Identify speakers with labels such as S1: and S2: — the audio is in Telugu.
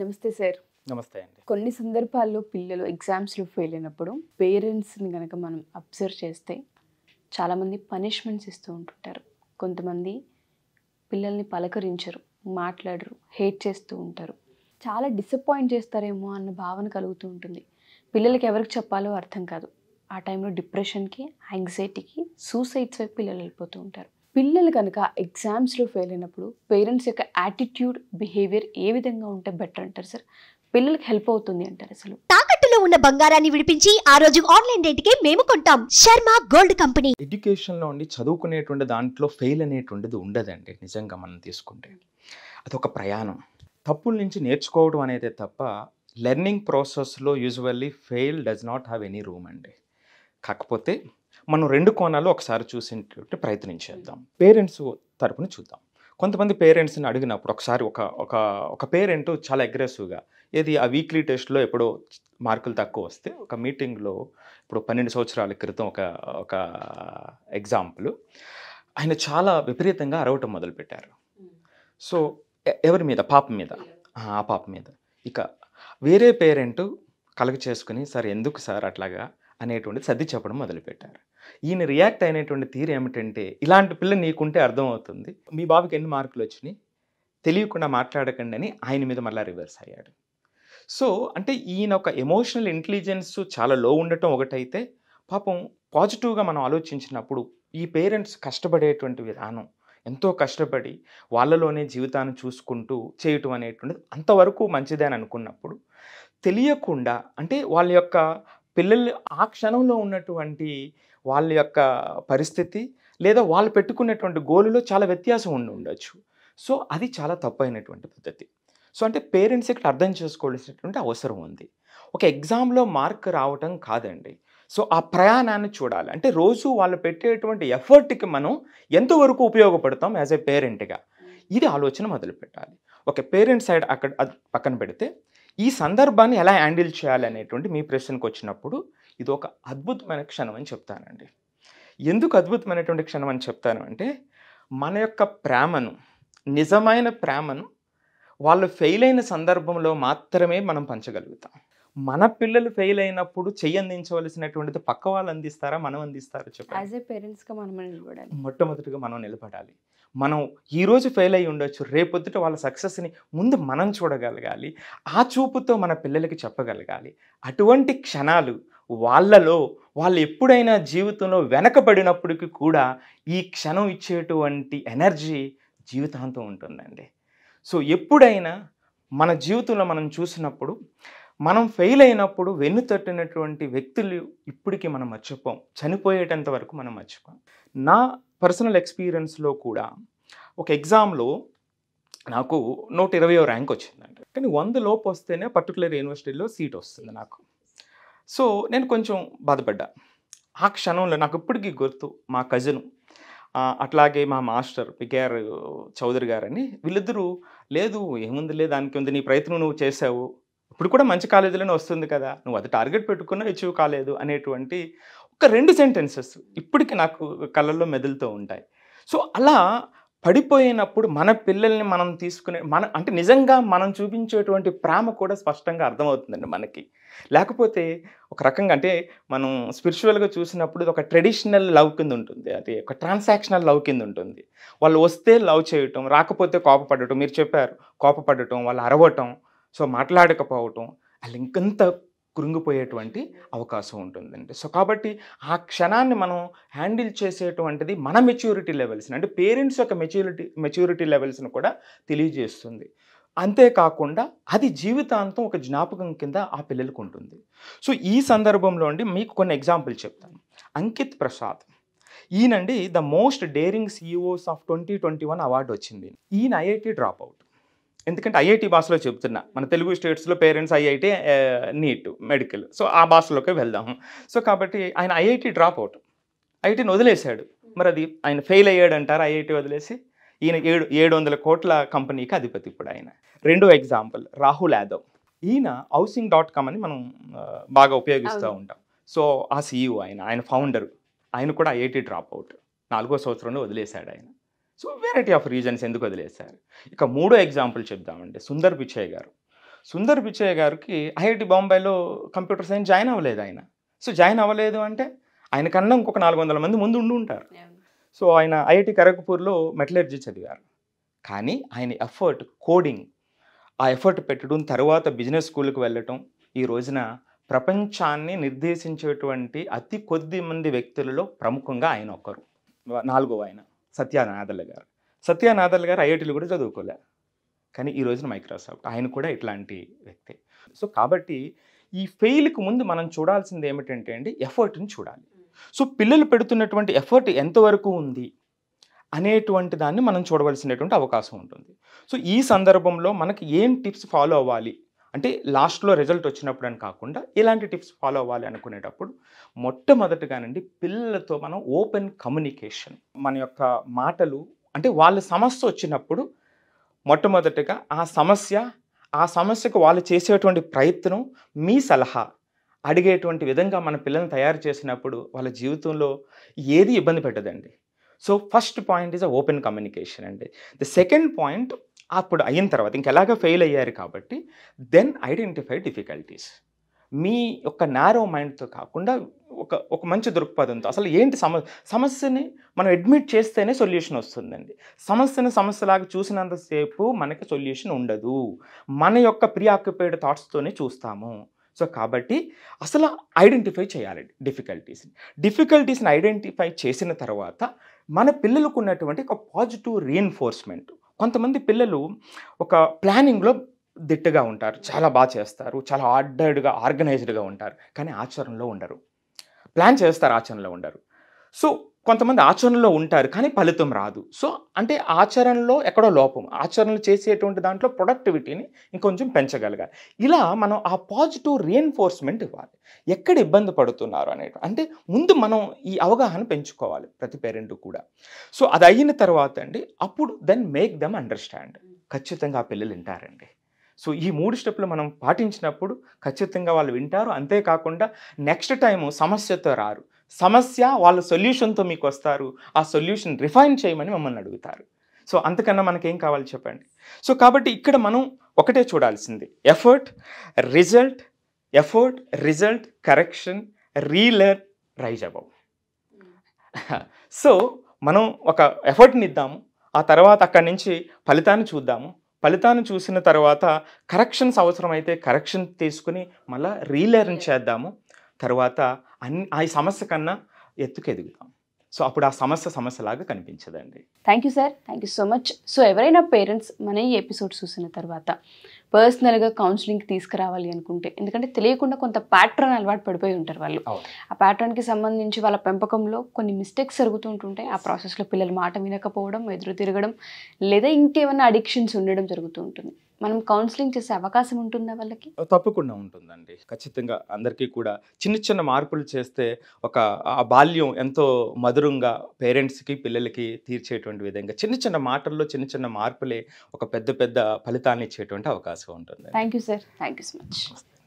S1: నమస్తే సార్ నమస్తే అండి
S2: కొన్ని సందర్భాల్లో పిల్లలు ఎగ్జామ్స్లో ఫెయిల్ అయినప్పుడు పేరెంట్స్ని కనుక మనం అబ్జర్వ్ చేస్తే చాలామంది పనిష్మెంట్స్ ఇస్తూ ఉంటుంటారు కొంతమంది పిల్లల్ని పలకరించరు మాట్లాడరు హేట్ చేస్తూ ఉంటారు చాలా డిసప్పాయింట్ చేస్తారేమో అన్న భావన కలుగుతూ ఉంటుంది పిల్లలకి ఎవరికి చెప్పాలో అర్థం కాదు ఆ టైంలో డిప్రెషన్కి యాంగ్జైటీకి సూసైడ్స్ వైపు పిల్లలు వెళ్ళిపోతూ ఉంటారు పిల్లలు కనుక ఎగ్జామ్స్లో ఫెయిల్ అయినప్పుడు పేరెంట్స్ యొక్క యాటిట్యూడ్ బిహేవియర్ ఏ విధంగా ఉంటే బెటర్ అంటారు సార్ పిల్లలకి హెల్ప్ అవుతుంది అంటారు అసలు తాకట్టులో ఉన్న బంగారాన్ని విడిపించి ఆ రోజు ఆన్లైన్ రేటుకే మేము కొంటాం శర్మ గోల్డ్
S1: కంపెనీ ఎడ్యుకేషన్లో ఉండి చదువుకునేటువంటి దాంట్లో ఫెయిల్ అనేటువంటిది ఉండదండి నిజంగా మనం తీసుకుంటే అదొక ప్రయాణం తప్పుల నుంచి నేర్చుకోవడం అనేది తప్ప లెర్నింగ్ ప్రాసెస్లో usually fail does not have any room అండి కాకపోతే మనం రెండు కోణాలు ఒకసారి చూసేటువంటి ప్రయత్నం చేద్దాం పేరెంట్స్ తరపున చూద్దాం కొంతమంది పేరెంట్స్ని అడిగినప్పుడు ఒకసారి ఒక ఒక ఒక పేరెంట్ చాలా అగ్రెసివ్గా ఏది ఆ వీక్లీ టెస్ట్లో ఎప్పుడో మార్కులు తక్కువ వస్తే ఒక మీటింగ్లో ఇప్పుడు పన్నెండు సంవత్సరాల క్రితం ఒక ఒక ఎగ్జాంపుల్ ఆయన చాలా విపరీతంగా అరవటం మొదలుపెట్టారు సో ఎవరి మీద పాప మీద ఆ పాప మీద ఇక వేరే పేరెంట్ కలగ చేసుకుని సార్ ఎందుకు సార్ అట్లాగా అనేటువంటి సర్ది చెప్పడం మొదలుపెట్టారు ఈయన రియాక్ట్ అయినటువంటి తీరు ఏమిటంటే ఇలాంటి పిల్ల నీకుంటే అర్థమవుతుంది మీ బాబుకి ఎన్ని మార్కులు వచ్చినాయి తెలియకుండా మాట్లాడకండి అని ఆయన మీద మళ్ళీ రివర్స్ అయ్యాడు సో అంటే ఈయన ఒక ఎమోషనల్ ఇంటెలిజెన్స్ చాలా లో ఉండటం ఒకటైతే పాపం పాజిటివ్గా మనం ఆలోచించినప్పుడు ఈ పేరెంట్స్ కష్టపడేటువంటి విధానం ఎంతో కష్టపడి వాళ్ళలోనే జీవితాన్ని చూసుకుంటూ చేయటం అనేటువంటిది అంతవరకు మంచిదే అని అనుకున్నప్పుడు తెలియకుండా అంటే వాళ్ళ యొక్క పిల్లలు ఆ క్షణంలో ఉన్నటువంటి వాళ్ళ యొక్క పరిస్థితి లేదా వాళ్ళు పెట్టుకున్నటువంటి గోలులో చాలా వ్యత్యాసం ఉండి ఉండొచ్చు సో అది చాలా తప్పైనటువంటి పద్ధతి సో అంటే పేరెంట్స్ ఇక్కడ అర్థం చేసుకోవాల్సినటువంటి అవసరం ఉంది ఒక ఎగ్జామ్లో మార్క్ రావటం కాదండి సో ఆ ప్రయాణాన్ని చూడాలి అంటే రోజు వాళ్ళు పెట్టేటువంటి ఎఫర్ట్కి మనం ఎంతవరకు ఉపయోగపడతాం యాజ్ ఏ పేరెంట్గా ఇది ఆలోచన మొదలు పెట్టాలి ఒక పేరెంట్ సైడ్ అక్కడ పక్కన పెడితే ఈ సందర్భాన్ని ఎలా హ్యాండిల్ చేయాలి అనేటువంటి మీ ప్రశ్నకు వచ్చినప్పుడు ఇది ఒక అద్భుతమైన క్షణం అని చెప్తానండి ఎందుకు అద్భుతమైనటువంటి క్షణం అని చెప్తాను అంటే మన యొక్క ప్రేమను నిజమైన ప్రేమను వాళ్ళు ఫెయిల్ అయిన సందర్భంలో మాత్రమే మనం పంచగలుగుతాం మన పిల్లలు ఫెయిల్ అయినప్పుడు చెయ్యి అందించవలసినటువంటిది పక్క వాళ్ళు అందిస్తారా మనం అందిస్తారా
S2: చెప్పండి మనం
S1: మొట్టమొదటిగా మనం నిలబడాలి మనం ఈరోజు ఫెయిల్ అయ్యి ఉండొచ్చు రేపొద్దుట వాళ్ళ సక్సెస్ని ముందు మనం చూడగలగాలి ఆ చూపుతో మన పిల్లలకి చెప్పగలగాలి అటువంటి క్షణాలు వాళ్ళలో వాళ్ళు ఎప్పుడైనా జీవితంలో వెనకబడినప్పటికీ కూడా ఈ క్షణం ఇచ్చేటువంటి ఎనర్జీ జీవితాంతం ఉంటుందండి సో ఎప్పుడైనా మన జీవితంలో మనం చూసినప్పుడు మనం ఫెయిల్ అయినప్పుడు వెన్ను తట్టినటువంటి వ్యక్తులు ఇప్పటికీ మనం మర్చిపోం చనిపోయేటంత వరకు మనం మర్చిపోం నా పర్సనల్ ఎక్స్పీరియన్స్లో కూడా ఒక ఎగ్జామ్లో నాకు నూట ఇరవయో ర్యాంక్ వచ్చిందండి కానీ వంద లోపు వస్తేనే పర్టికులర్ యూనివర్సిటీలో సీట్ వస్తుంది నాకు సో నేను కొంచెం బాధపడ్డా ఆ క్షణంలో నాకు ఇప్పటికీ గుర్తు మా కజిన్ అట్లాగే మా మాస్టర్ పికేఆర్ చౌదరి గారని వీళ్ళిద్దరూ లేదు ఏముంది లేదు దానికి ఉంది నీ ప్రయత్నం నువ్వు చేసావు ఇప్పుడు కూడా మంచి కాలేజీలోనే వస్తుంది కదా నువ్వు అది టార్గెట్ పెట్టుకున్నా అచీవ్ కాలేదు అనేటువంటి ఒక రెండు సెంటెన్సెస్ ఇప్పటికీ నాకు కళ్ళల్లో మెదులుతూ ఉంటాయి సో అలా పడిపోయినప్పుడు మన పిల్లల్ని మనం తీసుకునే మన అంటే నిజంగా మనం చూపించేటువంటి ప్రేమ కూడా స్పష్టంగా అర్థమవుతుందండి మనకి లేకపోతే ఒక రకంగా అంటే మనం స్పిరిచువల్గా చూసినప్పుడు ఒక ట్రెడిషనల్ లవ్ కింద ఉంటుంది అది ఒక ట్రాన్సాక్షనల్ లవ్ కింద ఉంటుంది వాళ్ళు వస్తే లవ్ చేయటం రాకపోతే కోపపడటం మీరు చెప్పారు కోపపడటం వాళ్ళు అరవటం సో మాట్లాడకపోవటం వాళ్ళు ఇంకంత కృంగిపోయేటువంటి అవకాశం ఉంటుందండి సో కాబట్టి ఆ క్షణాన్ని మనం హ్యాండిల్ చేసేటువంటిది మన మెచ్యూరిటీ లెవెల్స్ని అంటే పేరెంట్స్ యొక్క మెచ్యూరిటీ మెచ్యూరిటీ లెవెల్స్ని కూడా తెలియజేస్తుంది అంతేకాకుండా అది జీవితాంతం ఒక జ్ఞాపకం కింద ఆ పిల్లలకు ఉంటుంది సో ఈ సందర్భంలో అండి మీకు కొన్ని ఎగ్జాంపుల్ చెప్తాను అంకిత్ ప్రసాద్ ఈయనండి the most daring CEOs of twenty twenty one award వచ్చింది ఈయన ఐఐటి డ్రాప్ అవుట్ ఎందుకంటే ఐఐటి భాషలో చెప్తున్నా మన తెలుగు స్టేట్స్లో parents IIT NEET medical so ఆ భాషలోకి వెళ్దాము సో కాబట్టి ఆయన ఐఐటి డ్రాప్ అవుట్ ఐఐటిని వదిలేశాడు మరి అది ఆయన ఫెయిల్ అయ్యాడు అంటారు ఐఐటి వదిలేసి ఈయన ఏడు ఏడు వందల కోట్ల కంపెనీకి అధిపతి ఇప్పుడు ఆయన రెండో ఎగ్జాంపుల్ రాహుల్ యాదవ్ ఈయన హౌసింగ్ డాట్ కామ్ అని మనం బాగా ఉపయోగిస్తూ ఉంటాం సో ఆ సీఈఓ ఆయన ఆయన ఫౌండర్ ఆయన కూడా ఐఐటి డ్రాప్ అవుట్ నాలుగో సంవత్సరంలో వదిలేశాడు ఆయన సో వెరైటీ ఆఫ్ రీజన్స్ ఎందుకు వదిలేశారు ఇక మూడో ఎగ్జాంపుల్ చెప్దామండి సుందర్ పిచ్చయ్య గారు సుందర్ పిచ్చయ్య గారికి ఐఐటి బాంబేలో కంప్యూటర్ సైన్స్ జాయిన్ అవ్వలేదు ఆయన సో జాయిన్ అవ్వలేదు అంటే ఆయన కన్నా ఇంకొక నాలుగు వందల మంది ముందు ఉండి ఉంటారు సో ఆయన ఐఐటి కరగపూర్లో మెటలర్జీ చదివారు కానీ ఆయన ఎఫర్ట్ కోడింగ్ ఆ ఎఫర్ట్ పెట్టడం తర్వాత బిజినెస్ స్కూల్కి వెళ్ళటం ఈ రోజున ప్రపంచాన్ని నిర్దేశించేటువంటి అతి కొద్ది మంది వ్యక్తులలో ప్రముఖంగా ఆయన ఒకరు నాలుగో ఆయన సత్యానాథల్ గారు సత్యానాథల్ గారు ఐఐటీలు కూడా చదువుకోలే కానీ ఈ రోజున మైక్రోసాఫ్ట్ ఆయన కూడా ఇట్లాంటి వ్యక్తే సో కాబట్టి ఈ ఫెయిల్కి ముందు మనం చూడాల్సింది ఏమిటంటే అండి ఎఫర్ట్ని చూడాలి సో పిల్లలు పెడుతున్నటువంటి ఎఫర్ట్ ఎంతవరకు ఉంది అనేటువంటి దాన్ని మనం చూడవలసినటువంటి అవకాశం ఉంటుంది సో ఈ సందర్భంలో మనకి ఏం టిప్స్ ఫాలో అవ్వాలి అంటే లాస్ట్లో రిజల్ట్ వచ్చినప్పుడు అని కాకుండా ఇలాంటి టిప్స్ ఫాలో అవ్వాలి అనుకునేటప్పుడు మొట్టమొదటిగానండి పిల్లలతో మనం ఓపెన్ కమ్యూనికేషన్ మన యొక్క మాటలు అంటే వాళ్ళ సమస్య వచ్చినప్పుడు మొట్టమొదటిగా ఆ సమస్య ఆ సమస్యకు వాళ్ళు చేసేటువంటి ప్రయత్నం మీ సలహా అడిగేటువంటి విధంగా మన పిల్లల్ని తయారు చేసినప్పుడు వాళ్ళ జీవితంలో ఏది ఇబ్బంది పెట్టదండి so first point is a open communication అండి ద సెకండ్ పాయింట్ అప్పుడు అయిన తర్వాత ఇంకెలాగ ఫెయిల్ అయ్యారు కాబట్టి దెన్ ఐడెంటిఫై డిఫికల్టీస్ మీ యొక్క నారో మైండ్తో కాకుండా ఒక ఒక మంచి దృక్పథంతో అసలు ఏంటి సమ సమస్యని మనం అడ్మిట్ చేస్తేనే సొల్యూషన్ వస్తుందండి సమస్యని సమస్యలాగా చూసినంతసేపు మనకి సొల్యూషన్ ఉండదు మన యొక్క ప్రీ ఆక్యుపైడ్ థాట్స్తోనే చూస్తాము సో కాబట్టి అసలు ఐడెంటిఫై చేయాలి డిఫికల్టీస్ని డిఫికల్టీస్ని ఐడెంటిఫై చేసిన తర్వాత మన పిల్లలకు ఉన్నటువంటి ఒక పాజిటివ్ రీఎన్ఫోర్స్మెంట్ కొంతమంది పిల్లలు ఒక ప్లానింగ్లో దిట్టుగా ఉంటారు చాలా బాగా చేస్తారు చాలా ఆర్డర్డ్గా ఆర్గనైజ్డ్గా ఉంటారు కానీ ఆచరణలో ఉండరు ప్లాన్ చేస్తారు ఆచరణలో ఉండరు సో కొంతమంది ఆచరణలో ఉంటారు కానీ ఫలితం రాదు సో అంటే ఆచరణలో ఎక్కడో లోపం ఆచరణలు చేసేటువంటి దాంట్లో ప్రొడక్టివిటీని ఇంకొంచెం పెంచగలగాలి ఇలా మనం ఆ పాజిటివ్ రీఎన్ఫోర్స్మెంట్ ఇవ్వాలి ఎక్కడ ఇబ్బంది పడుతున్నారు అనేది అంటే ముందు మనం ఈ అవగాహన పెంచుకోవాలి ప్రతి పేరెంట్ కూడా సో అది అయిన తర్వాత అండి అప్పుడు దెన్ మేక్ దెమ్ అండర్స్టాండ్ ఖచ్చితంగా ఆ పిల్లలు వింటారండి సో ఈ మూడు స్టెప్లు మనం పాటించినప్పుడు ఖచ్చితంగా వాళ్ళు వింటారు అంతేకాకుండా నెక్స్ట్ టైం సమస్యతో రారు సమస్య వాళ్ళ సొల్యూషన్తో మీకు వస్తారు ఆ సొల్యూషన్ రిఫైన్ చేయమని మమ్మల్ని అడుగుతారు సో అంతకన్నా మనకేం కావాలి చెప్పండి సో కాబట్టి ఇక్కడ మనం ఒకటే చూడాల్సింది effort result effort result correction రీలర్ రైజ్ అబౌ సో మనం ఒక ఎఫర్ట్ని ఇద్దాము ఆ తర్వాత అక్కడి నుంచి ఫలితాన్ని చూద్దాము ఫలితాన్ని చూసిన తర్వాత కరెక్షన్స్ అవసరమైతే కరెక్షన్ తీసుకుని మళ్ళీ రీలర్న్ చేద్దాము తర్వాత అన్ని ఆ సమస్య కన్నా ఎత్తుకెదుగుతాం సో అప్పుడు ఆ సమస్య సమస్యలాగా కనిపించదండి
S2: thank you sir thank you so much so ఎవరైనా పేరెంట్స్ మన ఈ ఎపిసోడ్ చూసిన తర్వాత పర్సనల్గా కౌన్సిలింగ్ తీసుకురావాలి అనుకుంటే ఎందుకంటే తెలియకుండా కొంత ప్యాటర్న్ అలవాటు పడిపోయి ఉంటారు వాళ్ళు ఆ ప్యాటర్న్కి సంబంధించి వాళ్ళ పెంపకంలో కొన్ని మిస్టేక్స్ జరుగుతుంటుంటే ఆ ప్రాసెస్లో పిల్లలు మాట వినకపోవడం ఎదురు తిరగడం లేదా ఇంకేమైనా అడిక్షన్స్ ఉండడం జరుగుతూ ఉంటుంది మనం కౌన్సిలింగ్ చేసే అవకాశం ఉంటుందా వాళ్ళకి
S1: తప్పకుండా ఉంటుందండి ఖచ్చితంగా అందరికీ కూడా చిన్న చిన్న మార్పులు చేస్తే ఒక ఆ బాల్యం ఎంతో మధురంగా పేరెంట్స్కి పిల్లలకి తీర్చేటువంటి విధంగా చిన్న చిన్న మాటల్లో చిన్న చిన్న మార్పులే ఒక పెద్ద పెద్ద ఫలితాన్ని ఇచ్చేటువంటి అవకాశం ఉంటుంది thank
S2: you sir thank you so much